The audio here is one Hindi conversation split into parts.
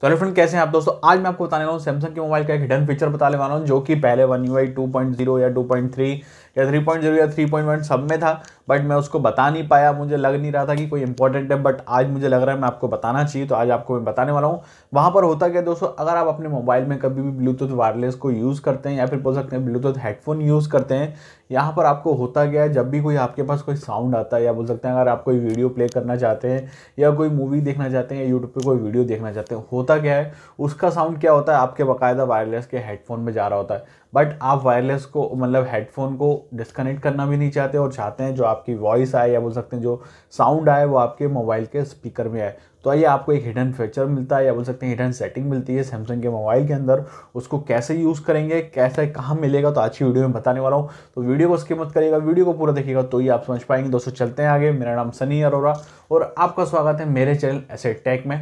तो हेलो फ्रेंड कैसे हैं आप दोस्तों आज मैं आपको बताने वाला हूँ सैमसंग के मोबाइल का एक हिडन फीचर बताने वाला हूँ जो कि पहले वन यू आई टू या या थ्री पॉइंट जीरो या थ्री पॉइंट वन सब में था बट मैं उसको बता नहीं पाया मुझे लग नहीं रहा था कि कोई इंपॉर्टेंट है बट आज मुझे लग रहा है मैं आपको बताना चाहिए तो आज आपको मैं बताने वाला हूँ वहाँ पर होता क्या दोस्तों अगर आप अपने मोबाइल में कभी भी ब्लूटूथ वायरलेस को यूज़ करते हैं या फिर बोल सकते हैं ब्लूटूथ हेडफोन यूज़ करते हैं यहाँ पर आपको होता क्या है जब भी कोई आपके पास कोई साउंड आता है या बोल सकते हैं अगर आप कोई वीडियो प्ले करना चाहते हैं या कोई मूवी देखना चाहते हैं या यूट्यूब पर कोई वीडियो देखना चाहते हैं होता क्या है उसका साउंड क्या होता है आपके बाकायदा वायरलेस के हेडफोन में जा रहा होता है बट आप वायरलेस को मतलब हेडफोन को डिस्कनेक्ट करना भी नहीं चाहते और चाहते हैं जो आपकी वॉइस आए या बोल सकते हैं जो साउंड आए वो आपके मोबाइल के स्पीकर में आए तो आइए आपको एक हिडन फीचर मिलता है या बोल सकते हैं हिडन सेटिंग मिलती है सैमसंग के मोबाइल के अंदर उसको कैसे यूज़ करेंगे कैसे कहाँ मिलेगा तो आज की वीडियो में बताने वाला हूँ तो वीडियो को उसके मत करिएगा वीडियो को पूरा देखिएगा तो ही आप समझ पाएंगे दोस्तों चलते हैं आगे मेरा नाम सनी अरोरा और आपका स्वागत है मेरे चैनल ऐसे टेक में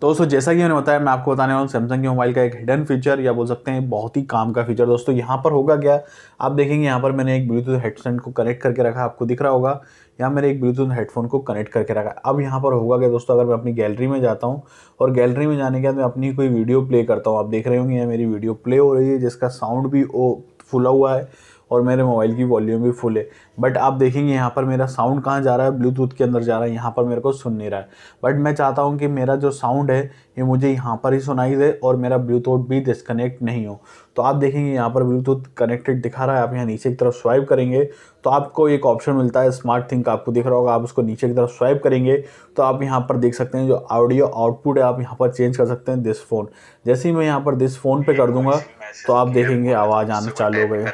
तो दोस्तों जैसा कि मैंने बताया मैं आपको बताने वाला हूँ सैमसंग के मोबाइल का एक हिडन फीचर या बोल सकते हैं बहुत ही काम का फीचर दोस्तों यहाँ पर होगा क्या आप देखेंगे यहाँ पर मैंने एक ब्लूटूथ हेडसेट को कनेक्ट करके रखा आपको दिख रहा होगा या मेरे एक ब्लूटूथ हेडफोन को कनेक्ट करके रखा अब यहाँ पर होगा क्या दोस्तों अगर मैं अपनी गैलरी में जाता हूँ और गैलरी में जाने के बाद मैं अपनी कोई वीडियो प्ले करता हूँ आप देख रहे होंगे यहाँ मेरी वीडियो प्ले हो रही है जिसका साउंड भी ओ फुला हुआ है और मेरे मोबाइल की वॉल्यूम भी फुल है बट आप देखेंगे यहाँ पर मेरा साउंड कहाँ जा रहा है ब्लूटूथ के अंदर जा रहा है यहाँ पर मेरे को सुन नहीं रहा है बट मैं चाहता हूँ कि मेरा जो साउंड है ये मुझे यहाँ पर ही सुनाई दे और मेरा ब्लूटूथ भी डिसकनेक्ट नहीं हो तो आप देखेंगे यहाँ पर ब्लूटूथ कनेक्टेड दिखा रहा है आप यहाँ नीचे की तरफ स्वाइप करेंगे तो आपको एक ऑप्शन मिलता है स्मार्ट थिंक आपको दिख रहा होगा आप उसको नीचे की तरफ स्वाइप करेंगे तो आप यहाँ पर देख सकते हैं जो ऑडियो आउटपुट है आप यहाँ पर चेंज कर सकते हैं दिस फ़ोन जैसे ही मैं यहाँ पर दिस फ़ोन पे कर दूंगा तो आप देखेंगे आवाज़ आना चालू हो गई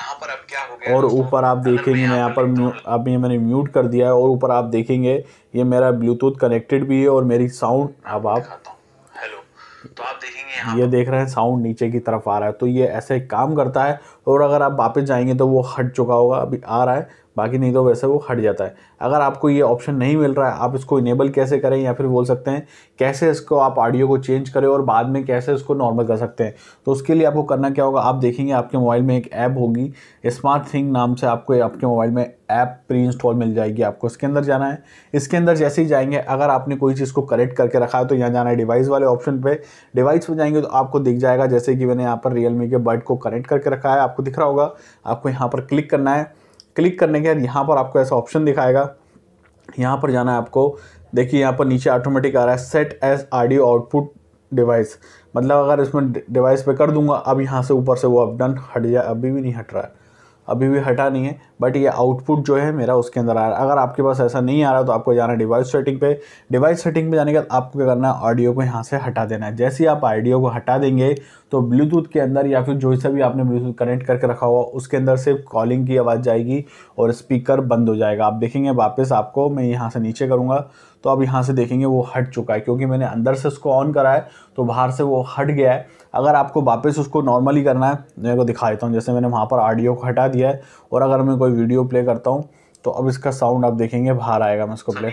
यहाँ पर अब क्या हो गया और ऊपर आप देखेंगे मैं यहाँ पर अब ये मैंने म्यूट कर दिया है और ऊपर आप देखेंगे ये मेरा ब्लूटूथ कनेक्टेड भी है और मेरी साउंड अब आप तो आप देखेंगे ये देख रहे हैं साउंड नीचे की तरफ आ रहा है तो ये ऐसे काम करता है और अगर आप वापस जाएंगे तो वो हट चुका होगा अभी आ रहा है बाकी नहीं तो वैसे वो हट जाता है अगर आपको ये ऑप्शन नहीं मिल रहा है आप इसको इनेबल कैसे करें या फिर बोल सकते हैं कैसे इसको आप ऑडियो को चेंज करें और बाद में कैसे इसको नॉर्मल कर सकते हैं तो उसके लिए आपको करना क्या होगा आप देखेंगे आपके मोबाइल में एक ऐप होगी स्मार्ट थिंग नाम से आपको आपके मोबाइल में ऐप प्री इंस्टॉल मिल जाएगी आपको इसके अंदर जाना है इसके अंदर जैसे ही जाएंगे अगर आपने कोई चीज़ को करेक्ट करके रखा है तो यहाँ जाना है डिवाइस वाले ऑप्शन पर डिवाइस पर जाएंगे तो आपको दिख जाएगा जैसे कि मैंने यहाँ पर रियलमी के बर्ड को कनेक्ट करके रखा है आपको दिख रहा होगा आपको यहाँ पर क्लिक करना है क्लिक करने के बाद यहाँ पर आपको ऐसा ऑप्शन दिखाएगा यहाँ पर जाना है आपको देखिए यहाँ पर नीचे ऑटोमेटिक आ रहा है set as audio output device मतलब अगर इसमें डिवाइस पे कर दूंगा अब यहाँ से ऊपर से वो अपडाउन हट जाए अभी भी नहीं हट रहा है अभी भी हटा नहीं है बट ये आउटपुट जो है मेरा उसके अंदर आ रहा है अगर आपके पास ऐसा नहीं आ रहा तो आपको जाना डिवाइस सेटिंग पे डिवाइस सेटिंग पे जाने के बाद आपको क्या करना है ऑडियो को यहाँ से हटा देना है जैसे ही आप ऑडियो को हटा देंगे तो ब्लूटूथ के अंदर या फिर जो सा भी आपने ब्लूटूथ कनेक्ट करके रखा हुआ उसके अंदर सिर्फ कॉलिंग की आवाज़ जाएगी और स्पीकर बंद हो जाएगा आप देखेंगे वापस आपको मैं यहाँ से नीचे करूँगा तो अब यहाँ से देखेंगे वो हट चुका है क्योंकि मैंने अंदर से उसको ऑन करा है तो बाहर से वो हट गया है अगर आपको वापस उसको नॉर्मली करना है मेरे को दिखा देता हूँ जैसे मैंने वहाँ पर ऑडियो को हटा दिया है और अगर मैं कोई वीडियो प्ले करता हूँ तो अब इसका साउंड आप देखेंगे बाहर आएगा मैं इसको प्ले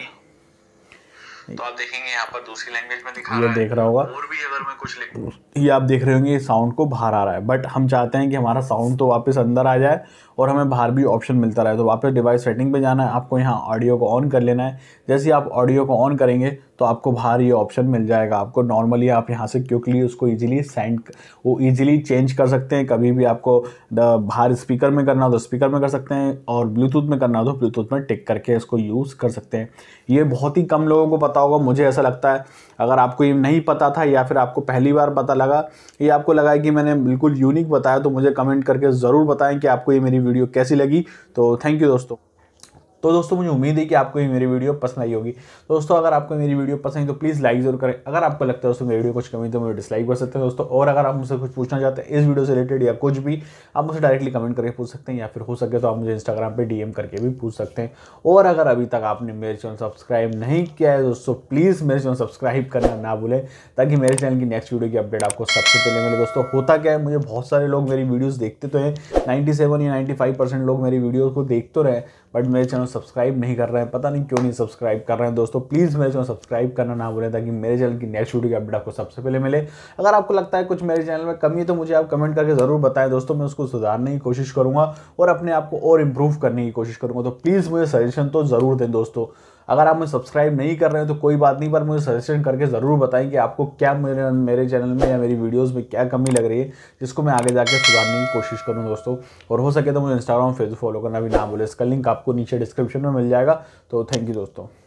तो आप देखेंगे यहाँ पर दूसरी लैंग्वेज में दिखा है देख रहा होगा और भी अगर मैं कुछ लिखूँ ये आप देख रहे होंगे साउंड को बाहर आ रहा है बट हम चाहते हैं कि हमारा साउंड तो वापस अंदर आ जाए और हमें बाहर भी ऑप्शन मिलता रहे तो वापस डिवाइस सेटिंग पे जाना है आपको यहाँ ऑडियो को ऑन कर लेना है जैसे आप ऑडियो को ऑन करेंगे तो आपको बाहर ये ऑप्शन मिल जाएगा आपको नॉर्मली आप यहाँ से क्विकली उसको ईजिली सेंड वो ईजिली चेंज कर सकते हैं कभी भी आपको बाहर स्पीकर में करना हो तो स्पीकर में कर सकते हैं और ब्लूटूथ में करना हो तो ब्लूटूथ में टिक करके इसको यूज़ कर सकते हैं ये बहुत ही कम लोगों को पता होगा मुझे ऐसा लगता है अगर आपको ये नहीं पता था या फिर आपको पहली बार पता लगा ये आपको लगा कि मैंने बिल्कुल यूनिक बताया तो मुझे कमेंट करके ज़रूर बताएं कि आपको ये मेरी वीडियो कैसी लगी तो थैंक यू दोस्तों तो दोस्तों मुझे उम्मीद है कि आपको ये मेरी वीडियो पसंद आई होगी तो दोस्तों अगर आपको मेरी वीडियो पसंद है तो प्लीज़ लाइक जरूर करें अगर आपको लगता है दोस्तों मेरी वीडियो कुछ कमी तो मुझे डिसलाइक कर सकते हैं दोस्तों और अगर आप मुझसे कुछ पूछना चाहते हैं इस वीडियो से रिलेटेड या कुछ भी आप मुझे डायरेक्टली कमेंट करके पूछ सकते हैं या फिर हो सके तो आप मुझे इंस्टाग्राम पर डी करके भी पूछ सकते हैं और अगर अभी तक आपने मेरे चैनल सब्सक्राइब नहीं किया है दोस्तों प्लीज़ मेरे चैनल सब्सक्राइब करना ना भूलें ताकि मेरे चैनल की नेक्स्ट वीडियो की अपडेट आपको सबसे पहले मिले दोस्तों होता क्या है मुझे बहुत सारे लोग मेरी वीडियोज़ देखते तो हैं नाइन्टी या नाइन्टी लोग मेरी वीडियो को देख तो रहे बट मेरे चैनल सब्सक्राइब नहीं कर रहे हैं पता नहीं क्यों नहीं सब्सक्राइब कर रहे हैं दोस्तों प्लीज़ मेरे चैनल सब्सक्राइब करना ना भूलें ताकि मेरे चैनल की नेक्स्ट वीडियो की अपडेट आपको सबसे पहले मिले अगर आपको लगता है कुछ मेरे चैनल में कमी है तो मुझे आप कमेंट करके ज़रूर बताएं दोस्तों मैं उसको सुधारने की कोशिश करूँगा और अपने आप को और इम्प्रूव करने की कोशिश करूँगा तो प्लीज़ मुझे सजेशन तो ज़रूर दें दोस्तों अगर आप मुझे सब्सक्राइब नहीं कर रहे हैं तो कोई बात नहीं पर मुझे सजेशन करके ज़रूर बताएं कि आपको क्या मेरे मेरे चैनल में या मेरी वीडियोज़ में क्या कमी लग रही है जिसको मैं आगे जाकर सुधारने की कोशिश करूँ दोस्तों और हो सके तो मुझे इंस्टाग्राम फेसबुक फॉलो करना भी ना बोले इसका लिंक आपको नीचे डिस्क्रिप्शन में मिल जाएगा तो थैंक यू दोस्तों